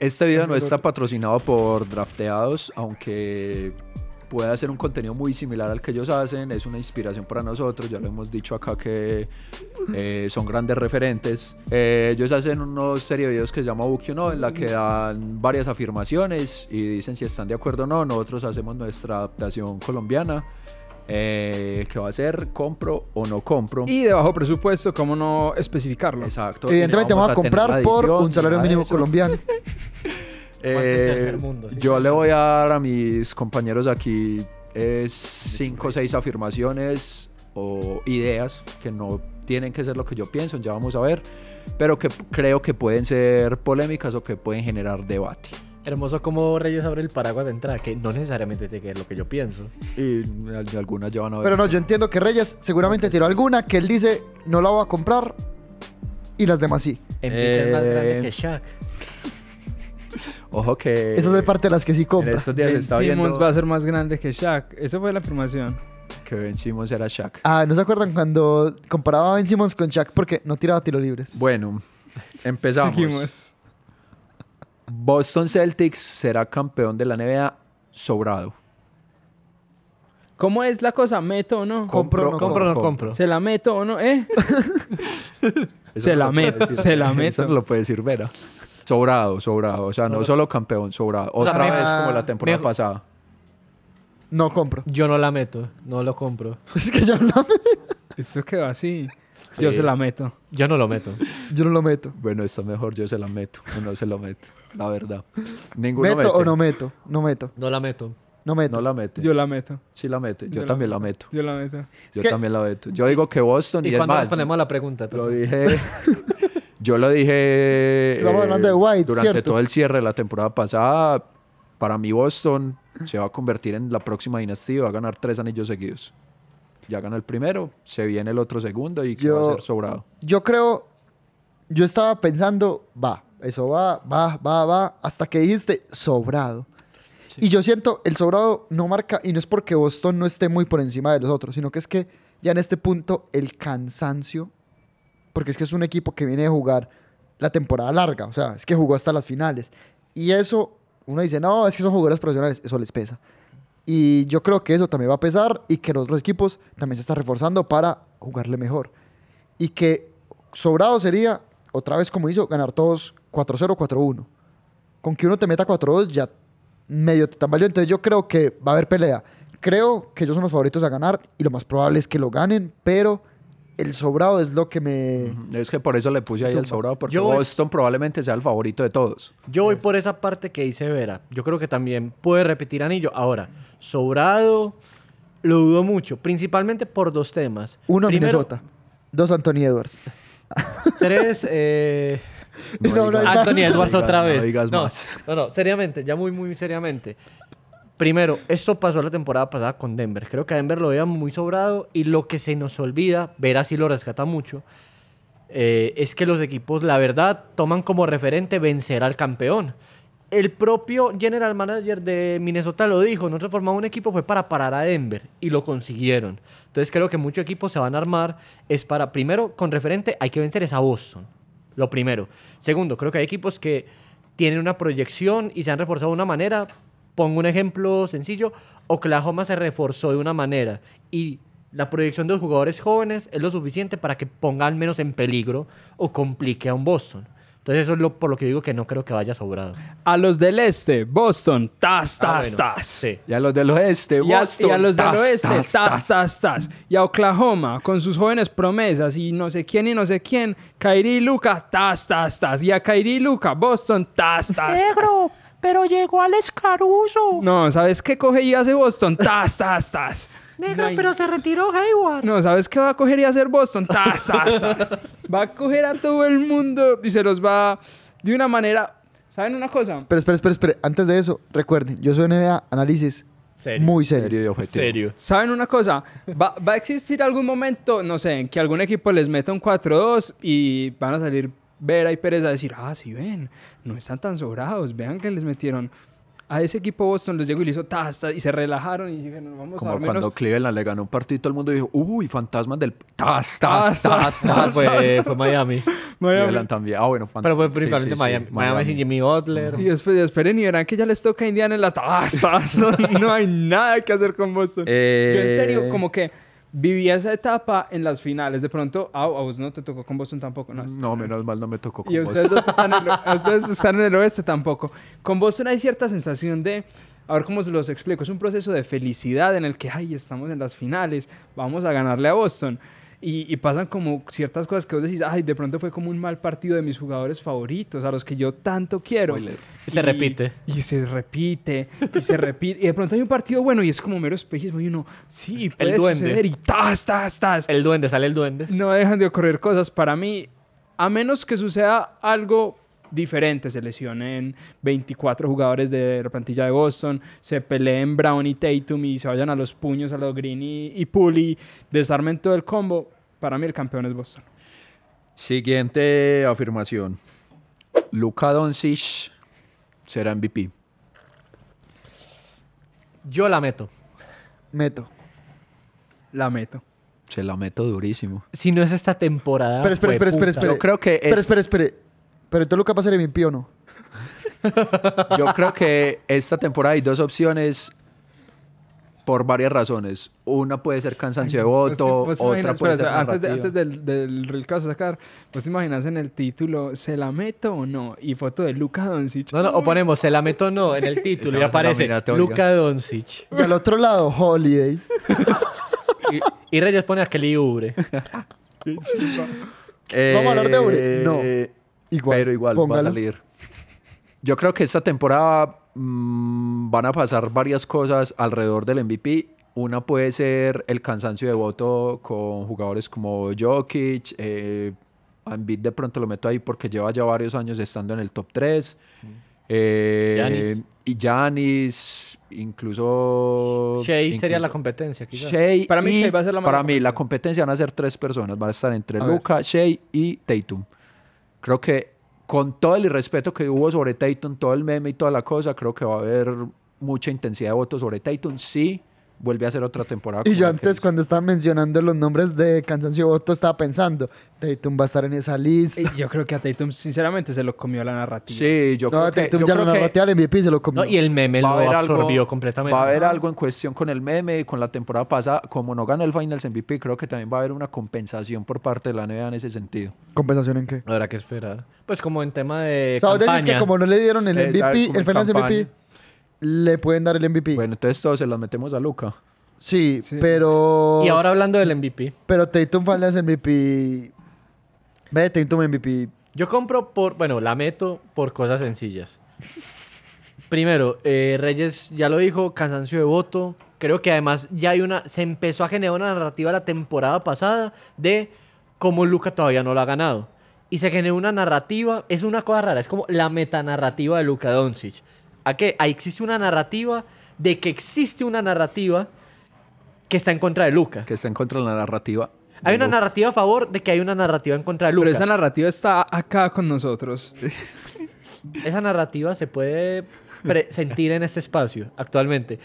Este video no está patrocinado por Drafteados, aunque puede hacer un contenido muy similar al que ellos hacen, es una inspiración para nosotros, ya lo hemos dicho acá que eh, son grandes referentes. Eh, ellos hacen unos serie de videos que se llama Book No, en la que dan varias afirmaciones y dicen si están de acuerdo o no, nosotros hacemos nuestra adaptación colombiana eh, que va a ser compro o no compro. Y de bajo presupuesto, ¿cómo no especificarlo? Exacto. Evidentemente vamos, a, comprar por un salario mínimo colombiano. Eh, yo le voy a dar a mis compañeros aquí es cinco o seis afirmaciones o ideas que no tienen que ser lo que yo pienso, ya vamos a ver, pero que creo que pueden ser polémicas o que pueden generar debate hermoso como Reyes abre el paraguas de entrada, que no necesariamente tiene que lo que yo pienso. Y algunas ya van a ver. Pero no, yo entiendo que Reyes seguramente tiró alguna que él dice, no la voy a comprar, y las demás sí. En eh, más grande que Shaq. Ojo que... Eso es parte de las que sí compra. En estos días ben Simmons va a ser más grande que Shaq. Esa fue la afirmación. Que Ben Simmons era Shaq. Ah, ¿no se acuerdan cuando comparaba a Ben Simmons con Shaq porque no tiraba tiro libres? Bueno, empezamos. Seguimos. Boston Celtics será campeón de la NBA sobrado. ¿Cómo es la cosa? ¿Meto o no? Compro, o no compro, no compro. ¿Se la meto o no? ¿Eh? se, la meto, se la meto, lo puede decir Vera. Sobrado, sobrado. O sea, no solo campeón, sobrado. Otra vez como la temporada pasada. No compro. Yo no la meto, no lo compro. es que yo no la meto. Esto quedó así. Yo se la meto. Yo no lo meto. Yo no lo meto. Bueno, está mejor, yo se la meto o no se lo meto. La verdad. ¿Meto o no meto? No meto. No la meto. No meto. No la meto. Yo la meto. Sí la meto. Yo, también la meto. Yo la meto. Yo también la meto. Yo digo que Boston y, y cuando ponemos la pregunta? Pero... Lo dije... Yo lo dije... Estamos eh, hablando de White, Durante todo el cierre de la temporada pasada, para mí Boston se va a convertir en la próxima dinastía y va a ganar tres anillos seguidos ya ganó el primero, se viene el otro segundo y que va a ser sobrado. Yo creo, yo estaba pensando, va, eso va, va, va, va, hasta que dijiste sobrado. Y yo siento, el sobrado no marca, y no es porque Boston no esté muy por encima de los otros, sino que es que ya en este punto el cansancio, porque es que es un equipo que viene de jugar la temporada larga, o sea, es que jugó hasta las finales. Y eso, uno dice, no, es que son jugadores profesionales, eso les pesa. Y yo creo que eso también va a pesar y que los otros equipos también se están reforzando para jugarle mejor. Y que sobrado sería, otra vez como hizo, ganar todos 4-0, 4-1. Con que uno te meta 4-2 ya medio te tambaleó. Entonces yo creo que va a haber pelea. Creo que ellos son los favoritos a ganar y lo más probable es que lo ganen, pero el sobrado es lo que me... Es que por eso le puse ahí el sobrado, porque Boston probablemente sea el favorito de todos. Yo voy por esa parte que dice Vera. Yo creo que también puede repetir anillo. Ahora, sobrado lo dudo mucho, principalmente por dos temas. Uno, Minnesota. Dos, Anthony Edwards. Tres, Anthony Edwards otra vez. No, no, no, seriamente, ya muy, muy seriamente. Primero, esto pasó la temporada pasada con Denver. Creo que a Denver lo veía muy sobrado y lo que se nos olvida, ver así lo rescata mucho, eh, es que los equipos, la verdad, toman como referente vencer al campeón. El propio general manager de Minnesota lo dijo, nosotros formamos un equipo fue para parar a Denver y lo consiguieron. Entonces creo que muchos equipos se van a armar, es para, primero, con referente hay que vencer a Boston, lo primero. Segundo, creo que hay equipos que tienen una proyección y se han reforzado de una manera Pongo un ejemplo sencillo, Oklahoma se reforzó de una manera y la proyección de los jugadores jóvenes es lo suficiente para que ponga al menos en peligro o complique a un Boston. Entonces eso es lo, por lo que digo que no creo que vaya sobrado. A los del este, Boston, tas, ah, tas, tas. Y a los del oeste, Boston, a, tas, tas tas, Y a Oklahoma, con sus jóvenes promesas y no sé quién y no sé quién, Kairi y Luca, tas, tas, tas. Y a Kairi Luca, Boston, tas, tas. ¡Negro! Pero llegó al Escaruso. No, ¿sabes qué coge y hace Boston? Tas, tas, tas. Negro, pero se retiró Hayward. No, ¿sabes qué va a coger y hacer Boston? Tas, tas, Va a coger a todo el mundo y se los va de una manera. ¿Saben una cosa? Espera, espera, espera, Antes de eso, recuerden, yo soy NBA Análisis. Serio. Muy serio. y objetivo. Serio. ¿Saben una cosa? Va, va a existir algún momento, no sé, en que algún equipo les meta un 4-2 y van a salir ver y Pérez a decir, ah, sí, ven, no están tan sobrados, vean que les metieron a ese equipo Boston los llegó y le hizo tasta y se relajaron y dijeron, vamos Como a Como cuando Cleveland le ganó un partido, todo el mundo dijo, uy, fantasmas del... Tas, tas, tas, fue, Miami. Miami también. Ah, bueno, fantasmas. Pero fue principalmente Miami. Miami sin Jimmy Butler. Y después esperen y verán que ya les toca a Indiana en la tas, no hay nada que hacer con Boston. Yo en serio, eh, como que vivía esa etapa en las finales. De pronto, a vos no te tocó con Boston tampoco. No, no menos mal no me tocó con Boston. y ustedes están en el oeste tampoco. Con Boston hay cierta sensación de... A ver cómo se los explico. Es un proceso de felicidad en el que, ay, estamos en las finales, vamos a ganarle a Boston y, pasan como ciertas cosas que vos decís, ay, de pronto fue como un mal partido de mis jugadores favoritos, a los que yo tanto quiero. y, se repite. Y se repite, y se repite. Y de pronto hay un partido bueno y es como mero espejismo y uno, sí, puede el duende. y tas, tas, tas. El duende, sale el duende. No dejan de ocurrir cosas para mí, a menos que suceda algo se lesionen 24 jugadores de la plantilla de Boston, se peleen Brown y Tatum y se vayan a los puños a los Green y, y Puli, desarmen todo el combo. Para mí el campeón es Boston. Siguiente afirmación. Luca Doncic será MVP. Yo la meto. Meto. La meto. Se la meto durísimo. Si no es esta temporada. Pero espera espera espera creo que es. Pero pero entonces Lucas va a ser ¿no? Yo creo que esta temporada hay dos opciones por varias razones. Una puede ser cansancio de pues voto, pues otra puede ser Antes, del, del de sacar, pues en el título, ¿se la meto o no? Y foto de Luca Doncic. No, no, o ponemos, ¿se la meto o no? En el título y aparece Luca Doncic. Y al otro lado, Holiday. y, Reyes pone a Kelly Ubre. Vamos a hablar de Ubre. No. Eh, pero igual va a salir. Yo creo que esta temporada mm, van a pasar varias cosas alrededor del MVP. Una puede ser el cansancio de voto con jugadores como Jokic. Eh, de pronto lo meto ahí porque lleva ya varios años estando en el top 3. Mm. Eh, y Janis, incluso. Shea sería la competencia, para mí, va a ser la Para mí, la competencia van a ser tres personas. Van a estar entre Luca, Shea y Tatum creo que con todo el irrespeto que hubo sobre Tatum, todo el meme y toda la cosa, creo que va a haber mucha intensidad de votos sobre Titan Sí, vuelve a hacer otra temporada. Y yo antes cuando estaba mencionando los nombres de Cansancio Voto estaba pensando, Tatum va a estar en esa lista. Y eh, yo creo que a Tatum sinceramente se lo comió la narrativa. Sí, yo creo que... Tatum ya lo la narrativa MVP se lo comió. No, y el meme lo absorbió completamente. Va a haber algo en cuestión con el meme, y con la temporada pasada. Como no gana el Finals MVP, creo que también va a haber una compensación por parte de la NBA en ese sentido. ¿Compensación en qué? Habrá que esperar. Pues como en tema de o que como no le dieron el MVP, el Finals MVP le pueden dar el MVP. Bueno, entonces todos se los metemos a Luca. Sí, pero. Y ahora hablando del MVP. Pero Tatum el MVP. Ve, Tatum MVP. Yo compro por. Bueno, la meto por cosas sencillas. Primero, eh, Reyes ya lo dijo, cansancio de voto. Creo que además ya hay una. Se empezó a generar una narrativa la temporada pasada de cómo Luca todavía no lo ha ganado. Y se generó una narrativa, es una cosa rara, es como la metanarrativa de Luca Doncic ¿A qué? Ahí existe una narrativa de que existe una narrativa que está en contra de Luca. Que está en contra de la narrativa. Hay una narrativa a favor de que hay una narrativa en contra de Luca. Pero esa narrativa está acá con nosotros. esa narrativa se puede sentir en este espacio actualmente.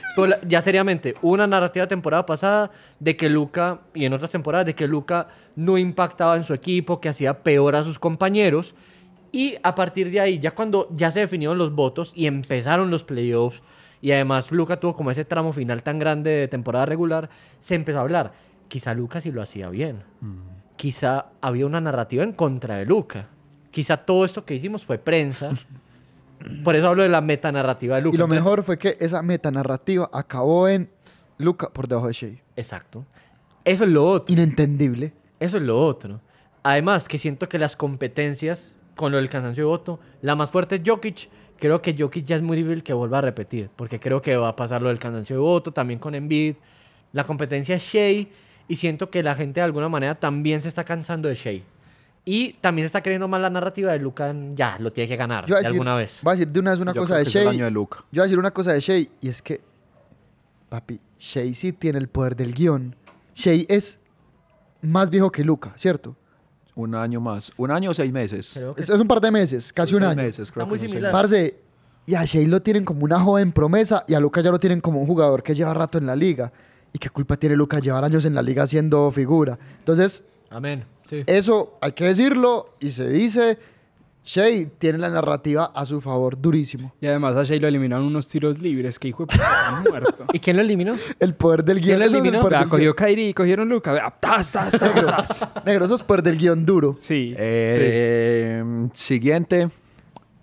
ya seriamente, una narrativa temporada pasada de que Luca, y en otras temporadas, de que Luca no impactaba en su equipo, que hacía peor a sus compañeros y a partir de ahí, ya cuando ya se definieron los votos y empezaron los playoffs, y además Luca tuvo como ese tramo final tan grande de temporada regular, se empezó a hablar. Quizá Luca sí lo hacía bien. Mm. Quizá había una narrativa en contra de Luca. Quizá todo esto que hicimos fue prensa. Por eso hablo de la metanarrativa de Luca. Y lo mejor fue que esa metanarrativa acabó en Luca por debajo de Shea. Exacto. Eso es lo otro. Inentendible. Eso es lo otro. Además, que siento que las competencias con lo del cansancio de voto. La más fuerte es Jokic. Creo que Jokic ya es muy difícil que vuelva a repetir, porque creo que va a pasar lo del cansancio de voto, también con Embiid. La competencia es Shea, y siento que la gente de alguna manera también se está cansando de Shea. Y también está creyendo más la narrativa de Luca, ya, lo tiene que ganar de alguna vez. Voy a decir de una vez una cosa de Shea. Yo voy a decir una cosa de Shea, y es que, papi, Shea sí tiene el poder del guión. Shea es más viejo que Luca, ¿cierto? Un año más. Un año o seis meses. Es, un par de meses, casi un año. meses, muy y a Shea lo tienen como una joven promesa y a Lucas ya lo tienen como un jugador que lleva rato en la liga. ¿Y qué culpa tiene Lucas llevar años en la liga siendo figura? Entonces, Amén. eso hay que decirlo y se dice Shea tiene la narrativa a su favor durísimo. Y además a Shay lo eliminaron unos tiros libres. que hijo de puta! muerto. ¿Y quién lo eliminó? El poder del guión. ¿Quién lo eliminó? cogió Kairi y cogieron Luca. negrosos poder del guión duro. Sí. Eh, em, siguiente.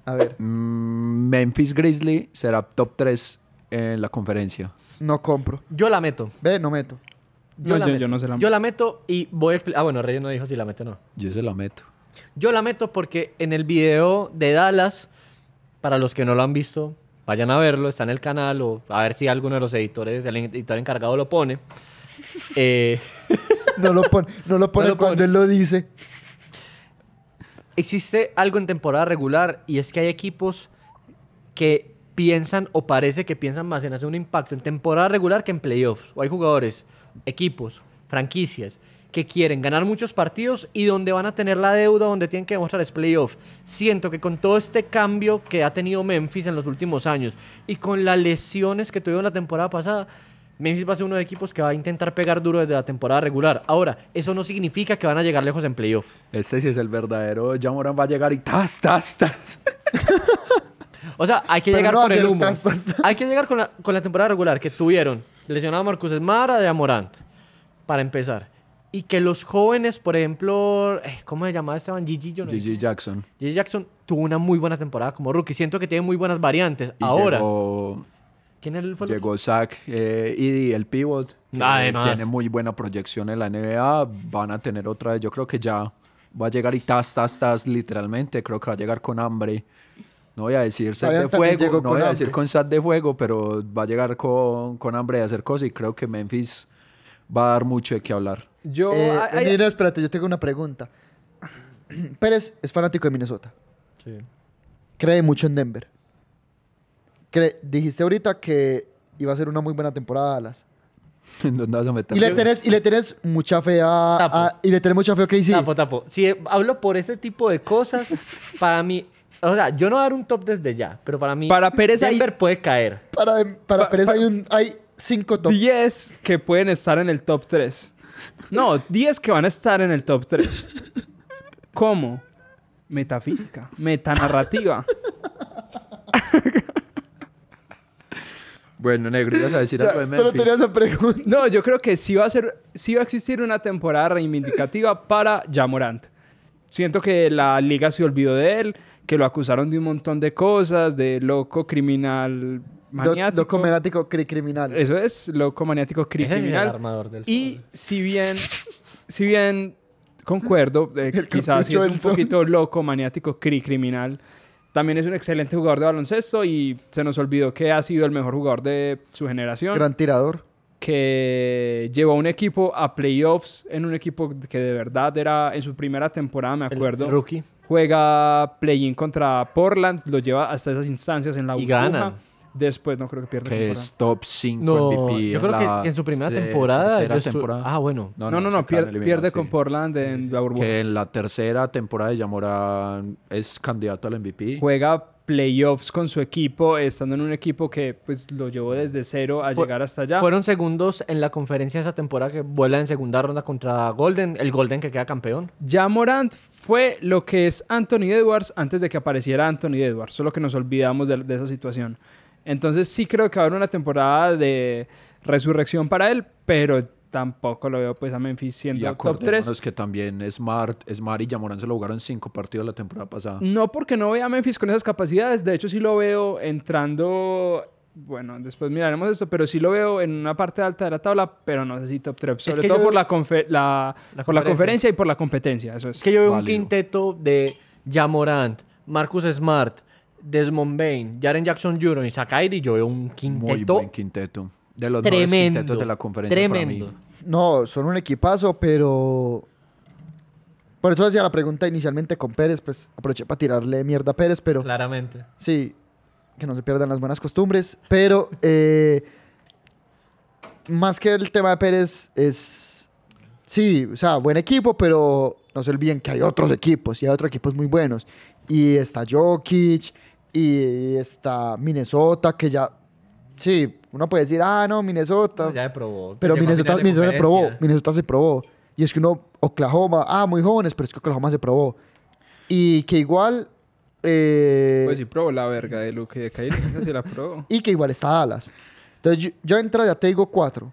A ver. Mm, Memphis Grizzly será top 3 en la conferencia. No compro. Yo la meto. Ve, no meto. Yo, No, la meto. yo la- meto y voy a Ah, bueno, Reyes no dijo si la meto o no. Yo se la meto. Yo la meto porque en el video de Dallas, para los que no lo han visto, vayan a verlo, está en el canal o a ver si alguno de los editores, el editor encargado lo pone. Eh, no, lo pone no lo pone cuando él lo dice. Existe algo en temporada regular y es que hay equipos que piensan o parece que piensan más en hacer un impacto en temporada regular que en playoffs. O hay jugadores, equipos, franquicias que quieren ganar muchos partidos y donde van a tener la deuda, donde tienen que demostrar es playoff. Siento que con todo este cambio que ha tenido Memphis en los últimos años y con las lesiones que tuvieron la temporada pasada, Memphis va a ser uno de los equipos que va a intentar pegar duro desde la temporada regular. Ahora, eso no significa que van a llegar lejos en playoff. Este sí es el verdadero. Ya Morán va a llegar y tas, tas, tas. o sea, hay que llegar con el humo. Hay que llegar con la, con la temporada regular que tuvieron. Lesionado Marcus Esmara de Amorant. Para empezar y que los jóvenes, por ejemplo, eh, ¿cómo se llamaba Esteban? Gigi, yo Gigi Jackson. Gigi Jackson tuvo una muy buena temporada como rookie. Siento que tiene muy buenas variantes. Ahora. Llegó, ¿Quién el Llegó Zach eh, el pivot. Además. Ah, tiene muy buena proyección en la NBA. Van a tener otra. Yo creo que ya va a llegar y tas, tas, tas, literalmente. Creo que va a llegar con hambre. No voy a decir de fuego, no voy a decir con sat de fuego, pero va a llegar con, con hambre de hacer cosas y creo que Memphis va a dar mucho de qué hablar. Yo. Eh, ah, eh espérate, yo tengo una pregunta. Pérez es fanático de Minnesota. Sí. Cree mucho en Denver. dijiste ahorita que iba a ser una muy buena temporada Dallas. y, le tenés, y le tenés mucha fe a, Y le tenés mucha fe a KC. Tapo, tapo. Si hablo por este tipo de cosas, para mí o sea, yo no dar un top desde ya, pero para mí para Pérez Denver puede caer. Para, Pérez hay, un, hay cinco top. 10 que pueden estar en el top 3. No, 10 que van a estar en el top 3. ¿Cómo? Metafísica, metanarrativa. Bueno, negro, a decir algo de Solo tenía esa pregunta. No, yo creo que sí va a ser, sí va a existir una temporada reivindicativa para Jamorant. Siento que la liga se olvidó de él, que lo acusaron de un montón de cosas, de loco, criminal, loco maniático cri criminal. Eso es, loco maniático cri criminal. y si bien, si bien concuerdo, eh, quizás es un poquito loco maniático cri criminal. También es un excelente jugador de baloncesto y se nos olvidó que ha sido el mejor jugador de su generación. Gran tirador. Que llevó a un equipo a playoffs en un equipo que de verdad era en su primera temporada, me acuerdo. rookie. Juega play-in contra Portland, lo lleva hasta esas instancias en la burbuja. Y gana. Después no creo que pierda. Que es top 5 no, MVP. Yo creo que en su primera temporada, Ah, bueno. No, no, no, pierde, con Portland en la Que en la tercera temporada de Yamora es candidato al MVP. Juega playoffs con su equipo, estando en un equipo que pues lo llevó desde cero a llegar hasta allá. Fueron segundos en la conferencia esa temporada que vuela en segunda ronda contra Golden, el Golden que queda campeón. Ya fue lo que es Anthony Edwards antes de que apareciera Anthony Edwards, solo que nos olvidamos de esa situación. Entonces sí creo que va a haber una temporada de resurrección para él, pero tampoco lo veo pues a Memphis siendo top 3. es que también Smart, Smart y Yamorán se lo jugaron cinco partidos la temporada pasada. No porque no vea a Memphis con esas capacidades, de hecho sí lo veo entrando bueno, después miraremos esto, pero sí lo veo en una parte alta de la tabla, pero no sé si top 3, sobre todo por, la, conferencia y por la competencia. Eso es. que yo veo un quinteto de Jamorant, Marcus Smart, Desmond Bain, Jaren Jackson Jr. y Sakairi, yo veo un quinteto. Muy buen quinteto. De los quintetos de la conferencia tremendo. No, son un equipazo, pero... Por eso hacía la pregunta inicialmente con Pérez, pues aproveché para tirarle mierda a Pérez, pero... Claramente. Sí, que no se pierdan las buenas costumbres, pero... Eh, más que el tema de Pérez es... Sí, o sea, buen equipo, pero no se olviden que hay otros equipos y hay otros equipos muy buenos. Y está Jokic, y está Minnesota, que ya. Sí, uno puede decir, ah, no, Minnesota. ya se probó. Pero Minnesota, Minnesota se probó. Minnesota se probó. Y es que uno, Oklahoma, ah, muy jóvenes, pero es que Oklahoma se probó. Y que igual. Eh, pues sí, probó la verga de Luke y de la probó. Y que igual está Dallas. Entonces, yo, entra, ya te digo cuatro.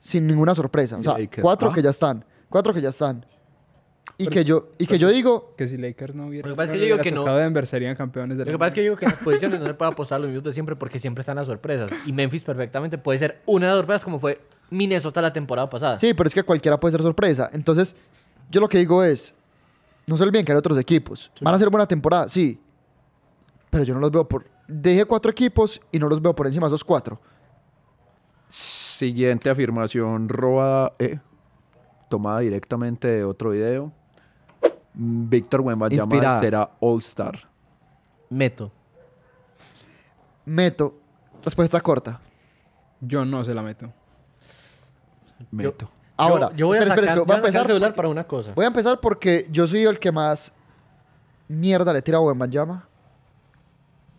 Sin ninguna sorpresa. O sea, cuatro ah. que ya están. Cuatro que ya están. Y que yo, y que yo digo... Que si Lakers no hubiera... Lo que pasa es que yo digo que no... serían campeones de Lo que pasa es que yo digo que en las posiciones no se puede apostar los minutos de siempre porque siempre están las sorpresas. Y Memphis perfectamente puede ser una de las sorpresas como fue Minnesota la temporada pasada. Sí, pero es que cualquiera puede ser sorpresa. Entonces, yo lo que digo es... No se bien que hay otros equipos. Van a ser buena temporada, sí. Pero yo no los veo por... Dejé cuatro equipos y no los veo por encima de esos cuatro. Siguiente afirmación robada, eh, tomada directamente de otro video. Víctor Wembanyama será All-Star. Meto. Meto. Respuesta corta. Yo no se la meto. Meto. Ahora, Yo, voy a voy a para una cosa. Voy a empezar porque yo soy el que más mierda le tira a llama.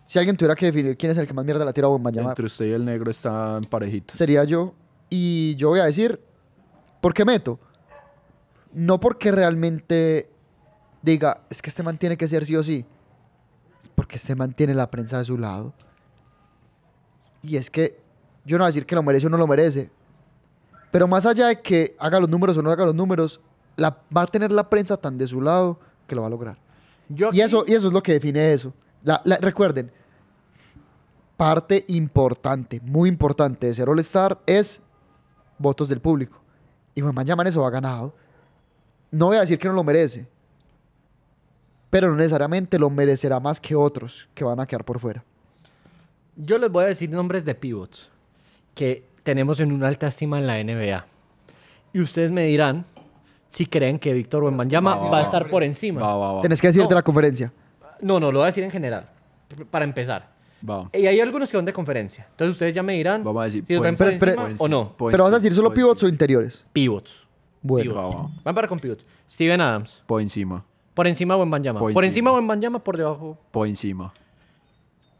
Si alguien tuviera que definir quién es el que más mierda le tira a llama Entre usted y el negro están parejitos. sería yo. Y yo voy a decir, ¿por qué meto? No porque realmente diga, es que este man tiene que ser sí o sí, porque este man tiene la prensa de su lado. Y es que yo no voy a decir que lo merece o no lo merece, pero más allá de que haga los números o no haga los números, va a tener la prensa tan de su lado que lo va a lograr. y, eso, y eso es lo que define eso. recuerden, parte importante, muy importante de ser All-Star es votos del público. Y Juan pues, Llaman eso ha ganado. No voy a decir que no lo merece, pero no necesariamente lo merecerá más que otros que van a quedar por fuera. Yo les voy a decir nombres de pivots que tenemos en una alta estima en la NBA. Y ustedes me dirán si creen que Víctor Wembanyama va, va, a estar por encima. Tienes Tenés que decirte la conferencia. No, no, lo voy a decir en general, para empezar. Y hay algunos que van de conferencia. Entonces ustedes ya me dirán Vamos a decir si por o no. pero vas a decir solo pivots o interiores. Pivots. Bueno. Van para con pivots. Steven Adams. Por encima. Por encima o en Banjama. Por, encima. o en Banjama, por debajo. Por encima.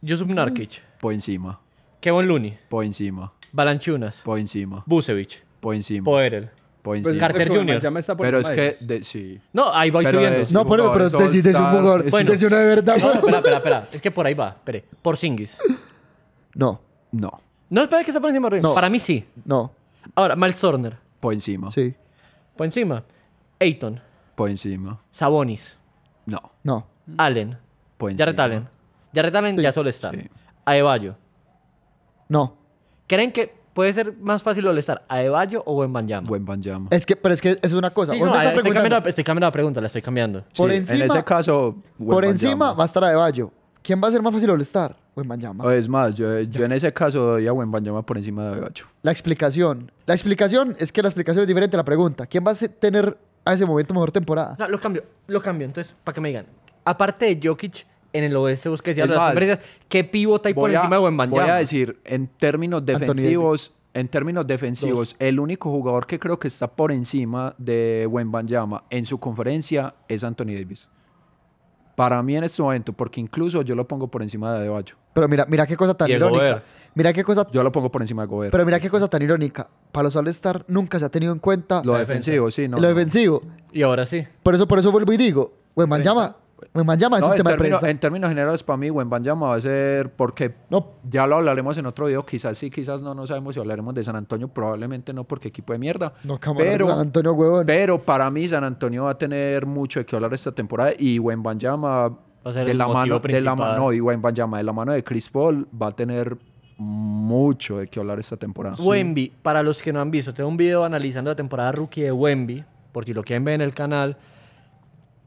Yusuf Narkic. Por encima. Kevin Looney. Por encima. Balanchunas. Por encima. Busevich. Por encima. Poerel. Pues Carter Jr. pero es que, de, sí. No, ahí voy subiendo. No, pero, pero si un jugador. Bueno. es una de verdad. espera, espera, espera. Es que por ahí va. Espere. Por Singis. No. No. No, espera, que está por encima de Para mí sí. No. Ahora, Miles Por encima. Sí. Por encima. Ayton. Por encima. Sabonis. No. No. Allen. Por encima. ya Allen. ya solo está. Sí. Adebayo. No. ¿Creen que puede ser más fácil molestar a Adebayo o Wembanyama? Buen Banjama. Es que, pero es que es una cosa. estoy, cambiando, la pregunta, la estoy cambiando. por encima- En ese caso, por encima va a estar Adebayo. ¿Quién va a ser más fácil molestar? buen Banyama? es pues, más, yo, en ese caso doy a buen Banjama por encima de Adebayo. La explicación. La explicación es que la explicación es diferente a la pregunta. ¿Quién va a tener ese momento mejor temporada. No, lo cambio, lo cambio. Entonces, para que me digan, aparte de Jokic, en el oeste vos que decías ¿qué pivota hay por encima de Wembanyama? Voy a decir, en términos defensivos, en términos defensivos, el único jugador que creo que está por encima de Wembanyama en su conferencia es Anthony Davis. Para mí en este momento, porque incluso yo lo pongo por encima de Adebayo. Pero mira, mira qué cosa tan irónica. Mira qué cosa. Yo lo pongo por encima de Gobert. Pero mira qué cosa tan irónica. Para All-Star nunca se ha tenido en cuenta. Lo defensivo, sí, ¿no? Lo defensivo. Y ahora sí. Por eso, por eso vuelvo y digo, Wemban llama. llama es un tema de prensa. En términos generales, para mí, Llama va a ser porque no. ya lo hablaremos en otro video. Quizás sí, quizás no, no sabemos si hablaremos de San Antonio. Probablemente no, porque equipo de mierda. No, pero, San Antonio, huevón. Pero para mí, San Antonio va a tener mucho de qué hablar esta temporada y Llama... de la mano de la mano y de la mano de Chris Paul va a tener mucho de qué hablar esta temporada. Wemby, para los que no han visto, tengo un video analizando la temporada rookie de Wemby, por si lo quieren ver en el canal.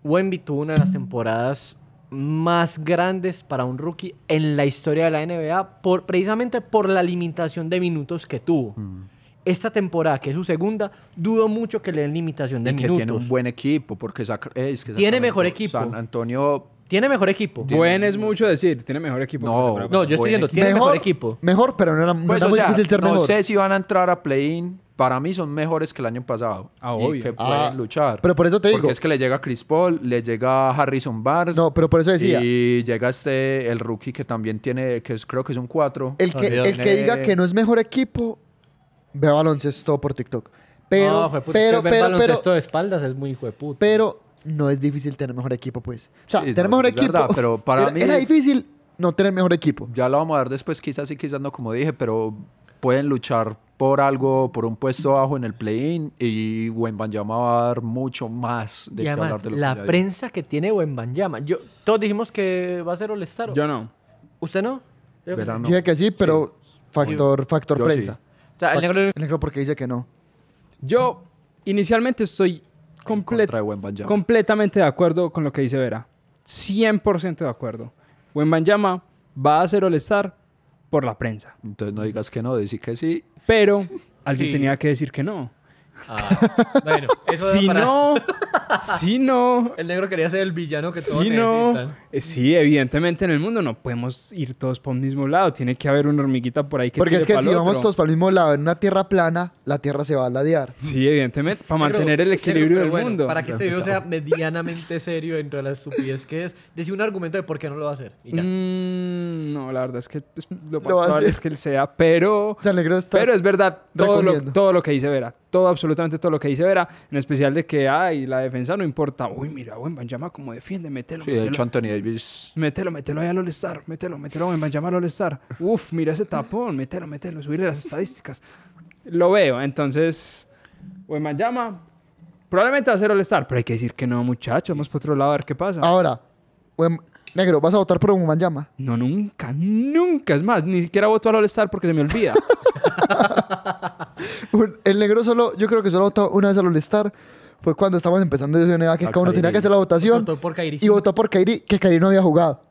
Wemby tuvo una de las temporadas más grandes para un rookie en la historia de la NBA, por, precisamente por la limitación de minutos que tuvo. Mm. esta temporada, que es su segunda, dudo mucho que le den limitación de y minutos. que tiene un buen equipo, porque es que tiene mejor equipo. San Antonio tiene mejor equipo. Buen es mucho decir, tiene mejor equipo. No, yo estoy diciendo, tiene mejor, equipo. Mejor, pero no era, pues, muy difícil ser mejor. No sé si van a entrar a play-in. Para mí son mejores que el año pasado. Ah, que pueden ah, luchar. Pero por eso te digo. Porque es que le llega Chris Paul, le llega Harrison Barnes. No, pero por eso decía. Y llega este, el rookie que también tiene, que creo que es un 4. El que, el que diga que no es mejor equipo, ve baloncesto por TikTok. Pero, pero, pero, de espaldas es muy hijo de Pero no es difícil tener mejor equipo, pues. O sea, tener mejor equipo. pero para era, mí. Era difícil no tener mejor equipo. Ya lo vamos a ver después, quizás sí, quizás no, como dije, pero pueden luchar por algo, por un puesto bajo en el play-in y Wembanyama va a dar mucho más de que hablar de lo La prensa que tiene Wembanyama. Yo, todos dijimos que va a ser all Yo no. ¿Usted no? Yo dije que sí, pero factor, factor prensa. el, negro... el negro porque dice que no. Yo inicialmente estoy completamente de acuerdo con lo que dice Vera. 100% de acuerdo. Banyama va a hacer Olestar por la prensa. Entonces no digas que no, decir que sí. Pero alguien tenía que decir que no. Ah, si no, si no. El negro quería ser el villano que todos si no, eh, sí, evidentemente en el mundo no podemos ir todos por un mismo lado. Tiene que haber una hormiguita por ahí que Porque es que si vamos todos para el mismo lado en una tierra plana, la tierra se va a ladear. Sí, evidentemente, para mantener el equilibrio del mundo. Para que este video sea medianamente serio dentro de la estupidez que es, decir un argumento de por qué no lo va a hacer. Mm, no, la verdad es que pues, lo más probable es que él sea, pero. O pero es verdad todo lo, todo lo, que dice Vera. Todo absolutamente absolutamente todo lo que dice Vera, en especial de que, ay, la defensa no importa. Uy, mira, buen llama como defiende, mételo. Sí, de hecho, Anthony Davis. Mételo, mételo ahí al All-Star, mételo, mételo, buen Banjama al All-Star. Uf, mira ese tapón, mételo, mételo, subirle las estadísticas. Lo veo, entonces, buen llama Probablemente va a ser All-Star, pero hay que decir que no, muchachos, vamos por otro lado a ver qué pasa. Ahora, buen Negro, ¿vas a votar por un Llama? No, nunca, nunca. Es más, ni siquiera votó al all porque se me olvida. el negro solo, yo creo que solo votó una vez al all Fue cuando estábamos empezando a decir que cada uno tenía que hacer la votación. Votó por Kairi. Y votó por Kairi, que Kairi no había jugado.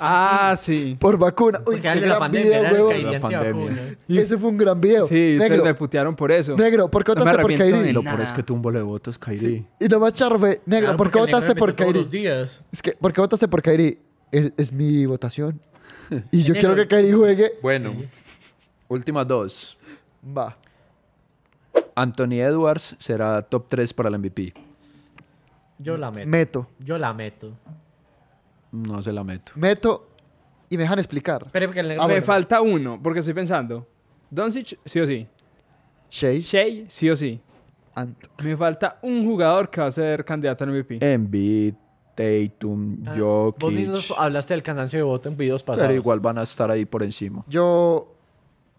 Ah, sí. Por vacuna. Uy, qué Ese fue un gran video. Sí, ustedes negro, me putearon por eso. negro, ¿por qué No votaste por Y Kairi? lo por eso que tuvo un de votos, Kairi. Y nomás charro fue, negro, ¿por qué votaste por Kairi? Es que, ¿por qué votaste por Kairi? es, mi votación. Y yo quiero que Kairi juegue. Bueno, últimas dos. Va. Anthony Edwards será top 3 para el MVP. Yo la meto. Meto. Yo la meto. No se la meto. Meto y me dejan explicar. Ah, me falta uno, porque estoy pensando. Doncic, sí o sí. Shea. Shea, sí o sí. Me falta un jugador que va a ser candidato al MVP. Embiid Tatum, ah, Jokic. Vos hablaste del cansancio de voto en videos pasados. Pero igual van a estar ahí por encima. Yo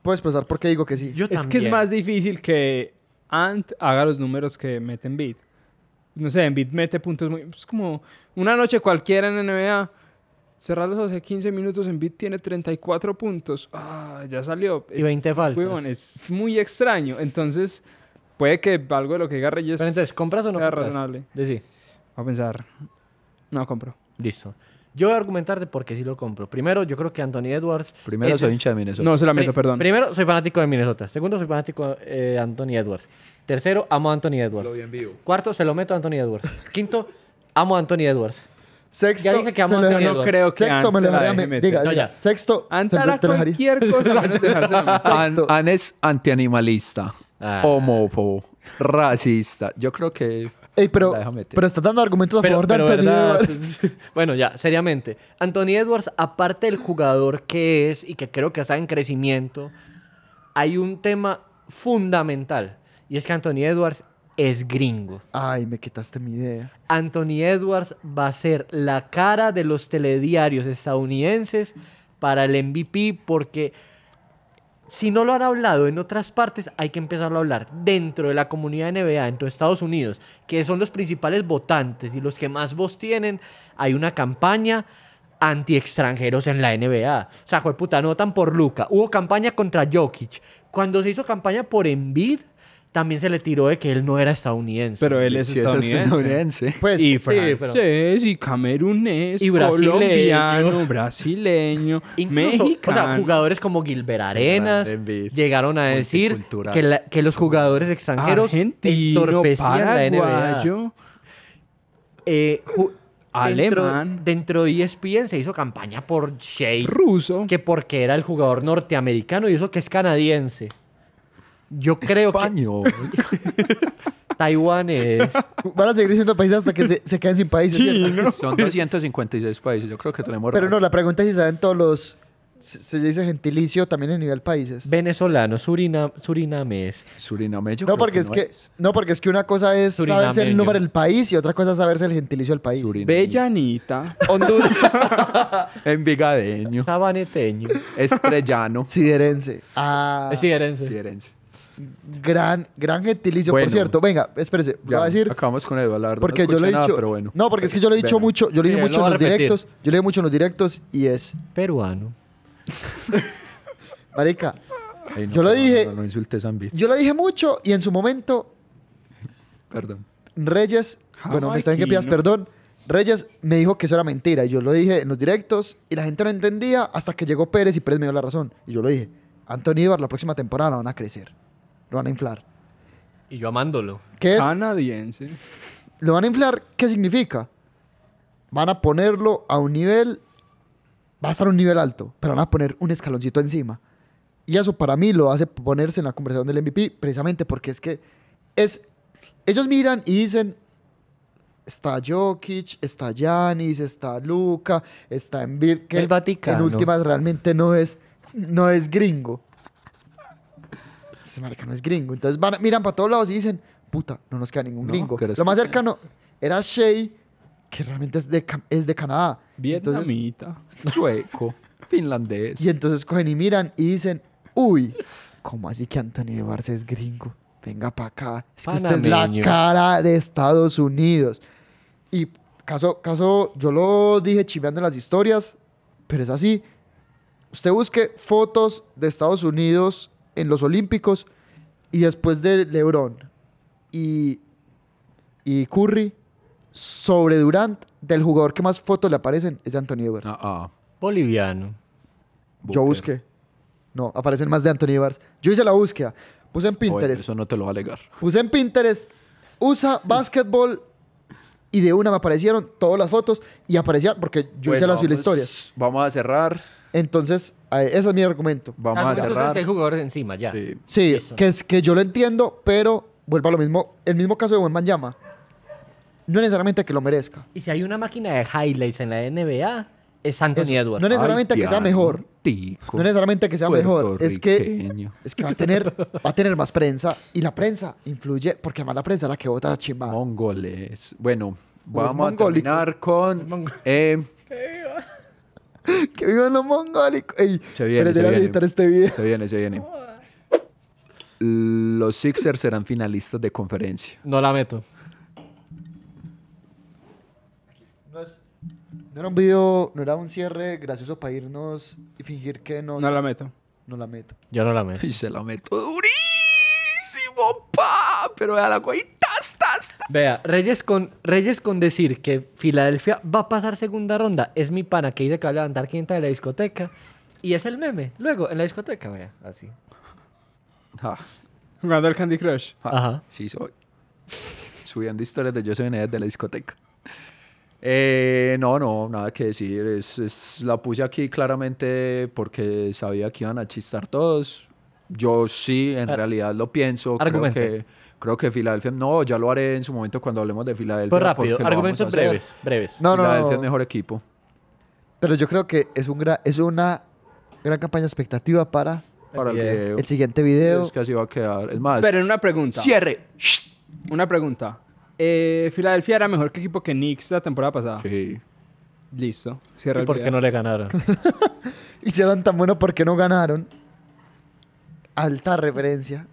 puedo expresar por qué digo que sí. es que es más difícil que Ant haga los números que mete en Beat. No sé, en Beat mete puntos muy... Es como una noche cualquiera en NBA. Cerrar los hace 15 minutos en Bit tiene 34 puntos. Ah, ya salió. Y 20 es, faltas. es muy extraño. Entonces, puede que algo de lo que diga Reyes. entonces, ¿compras o no? Sea compras? razonable. sí. Voy a pensar. No compro. Listo. Yo voy a argumentarte por qué sí lo compro. Primero, yo creo que Anthony Edwards. Primero, soy hincha de Minnesota. No, se la meto, perdón. Primero, soy fanático de Minnesota. Segundo, soy fanático de eh, Anthony Edwards. Tercero, amo a Anthony Edwards. Lo vi en vivo. Cuarto, se lo meto a Anthony Edwards. Quinto, amo a Anthony Edwards. Sexto, Ya dije que amo a Anthony Edwards. no creo que Sexto me lo se Diga, No, ya. Sexto, Anthony. cualquier cosa es antianimalista, Ah. homófobo, racista. Yo creo que pero, está dando argumentos a favor de Anthony Edwards. Bueno, ya, seriamente. Anthony Edwards, aparte del jugador que es y que creo que está en crecimiento, hay un tema fundamental. Y es que Anthony Edwards es gringo. Ay, me quitaste mi idea. Anthony Edwards va a ser la cara de los telediarios estadounidenses para el MVP porque si no lo han hablado en otras partes, hay que empezarlo a hablar dentro de la comunidad NBA, dentro de Estados Unidos, que son los principales votantes y los que más voz tienen. Hay una campaña anti-extranjeros en la NBA. O sea, fue puta, no tan por Luca. Hubo campaña contra Jokic. Cuando se hizo campaña por Embiid, también se le tiró de que él no era estadounidense. Pero él es, estadounidense. Pues, y francés, y camerunés, y brasileño, colombiano, brasileño, mexicano. O sea, jugadores como Gilbert Arenas llegaron a decir que, los jugadores extranjeros entorpecían la NBA. Eh, alemán. Dentro, de ESPN se hizo campaña por Shea. Ruso. Que porque era el jugador norteamericano y eso que es canadiense. Yo creo Español. que. Taiwán es. Van a seguir siendo países hasta que se, se queden sin países. Sí, ¿no? Son 256 países. Yo creo que tenemos. Pero no, la pregunta es si saben todos los. Se, dice gentilicio también en nivel países. Venezolano, surinamés. surinames. yo no, creo porque que es que, No, porque es que una cosa es saberse el número del país y otra cosa es saberse el gentilicio del país. Bellanita. Honduras. Envigadeño. Sabaneteño. Estrellano. Siderense. Ah. Siderense. Siderense. Gran, gran gentilicio, por cierto. Venga, espérese, voy a decir. Acabamos con Eduardo. Porque yo le he dicho. No, porque es que yo lo he dicho mucho, yo le dije mucho en los directos. Yo le dije mucho en los directos y es. Peruano. Marica. yo lo dije. No, yo lo dije mucho y en su momento. Perdón. Reyes. Bueno, me están que pidas perdón. Reyes me dijo que eso era mentira y yo lo dije en los directos y la gente no entendía hasta que llegó Pérez y Pérez me dio la razón. Y yo lo dije, Antonio Ibar, la próxima temporada la van a crecer. Lo van a inflar. Y yo amándolo. ¿Qué es? Canadiense. Lo van a inflar, ¿qué significa? Van a ponerlo a un nivel, va a estar un nivel alto, pero van a poner un escaloncito encima. Y eso para mí lo hace ponerse en la conversación del MVP, precisamente porque es que es, ellos miran y dicen, está Jokic, está Yanis, está Luca, está Embiid, que el Vaticano. en últimas realmente no es, no es gringo este es gringo. Entonces van, miran para todos lados y dicen, puta, no nos queda ningún gringo. Lo más cercano era Shea, que realmente es de, es de Canadá. Vietnamita, sueco, finlandés. Y entonces cogen y miran y dicen, uy, ¿cómo así que Anthony Barce es gringo? Venga para acá. Es que usted es la cara de Estados Unidos. Y caso, caso, yo lo dije chiveando las historias, pero es así. Usted busque fotos de Estados Unidos en los Olímpicos y después de LeBron y, Curry, sobre Durant, del jugador que más fotos le aparecen es de Anthony Edwards. Ah, ah. Boliviano. Yo busqué. No, aparecen más de Anthony Edwards. Yo hice la búsqueda. Puse en Pinterest. eso no te lo va a alegar. Puse en Pinterest. Usa basketball y de una me aparecieron todas las fotos y aparecían porque yo hice las pues, historias. Vamos a cerrar. Entonces, ese es mi argumento. Vamos a ah, cerrar. hay jugadores encima ya. Sí, que, es, que yo lo entiendo, pero vuelvo a lo mismo. El mismo caso de Buen Llama. No necesariamente que lo merezca. Y si hay una máquina de highlights en la NBA, es Anthony Edwards. No necesariamente que sea mejor. no necesariamente que sea mejor. Es que, es que va, a tener, va a tener más prensa. Y la prensa influye, porque más la prensa es la que vota chimba. Mongoles. Bueno, vamos a terminar con... Eh, que vivan los mongólicos. se viene, se viene. Este se viene, se viene. Los Sixers serán finalistas de conferencia. No la meto. No, era un video, no era un cierre gracioso para irnos y fingir que no. No la meto. No la meto. Yo no la meto. Y se la meto durísimo, pa. Pero a la coita. Vea, Reyes con, Reyes con decir que Filadelfia va a pasar segunda ronda. Es mi pana que dice que va a levantar quinta de la discoteca. Y es el meme. Luego, en la discoteca, vea, así. Ah, jugando Candy Crush. Ah. Ajá. Sí, soy. Subiendo historias de Yo de la discoteca. Eh, no, no, nada que decir. Es, la puse aquí claramente porque sabía que iban a chistar todos. Yo sí, en realidad lo pienso. Creo que Creo que Filadelfia, no, ya lo haré en su momento cuando hablemos de Filadelfia. Pues rápido, argumentos breves, breves. Filadelfia es mejor equipo. Pero yo creo que es, una gran campaña expectativa para, eh. el, siguiente video. Es que así va a quedar. Es más. Pero en una pregunta. Cierre. Una pregunta. Eh, Filadelfia era mejor que equipo que Knicks la temporada pasada. Sí. Listo. ¿Y por qué no le ganaron? Hicieron tan bueno porque no ganaron. Alta referencia.